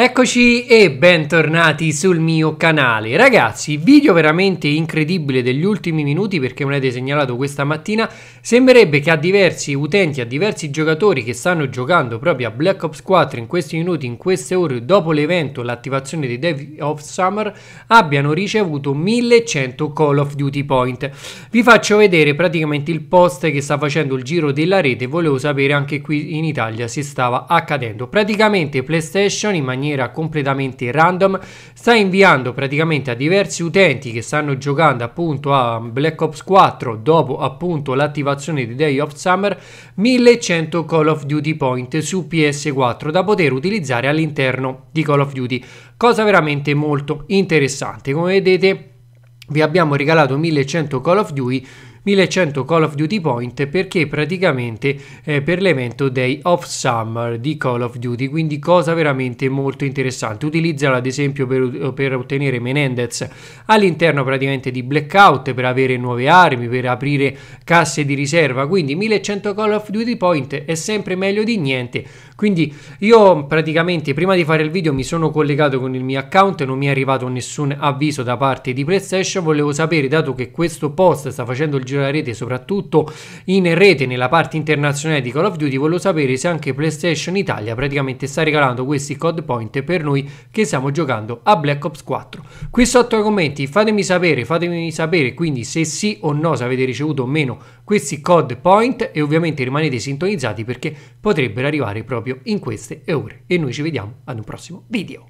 Eccoci e bentornati sul mio canale. Ragazzi, video veramente incredibile degli ultimi minuti perché me l'avete segnalato questa mattina. Sembrerebbe che a diversi utenti, a diversi giocatori che stanno giocando proprio a Black Ops 4 in questi minuti, in queste ore, dopo l'evento, l'attivazione di Dev of Summer, abbiano ricevuto 1100 Call of Duty Point. Vi faccio vedere praticamente il post che sta facendo il giro della rete. Volevo sapere anche qui in Italia se stava accadendo. Praticamente PlayStation in maniera maniera completamente random sta inviando praticamente a diversi utenti che stanno giocando appunto a Black Ops 4 dopo appunto l'attivazione di Day of Summer 1100 Call of Duty Point su PS4 da poter utilizzare all'interno di Call of Duty cosa veramente molto interessante come vedete vi abbiamo regalato 1100 Call of Duty 1100 Call of Duty Point perché praticamente è eh, per l'evento Day of Summer di Call of Duty, quindi cosa veramente molto interessante. Utilizzalo ad esempio per, per ottenere Menendez all'interno praticamente di Blackout, per avere nuove armi, per aprire casse di riserva, quindi 1100 Call of Duty Point è sempre meglio di niente. Quindi io praticamente prima di fare il video mi sono collegato con il mio account, non mi è arrivato nessun avviso da parte di PlayStation, volevo sapere dato che questo post sta facendo il giro giro della rete, soprattutto in rete nella parte internazionale di Call of Duty, volevo sapere se anche PlayStation Italia praticamente sta regalando questi code point per noi che stiamo giocando a Black Ops 4. Qui sotto ai commenti fatemi sapere, fatemi sapere quindi se sì o no se avete ricevuto o meno questi code point e ovviamente rimanete sintonizzati perché potrebbero arrivare proprio in queste ore. E noi ci vediamo ad un prossimo video.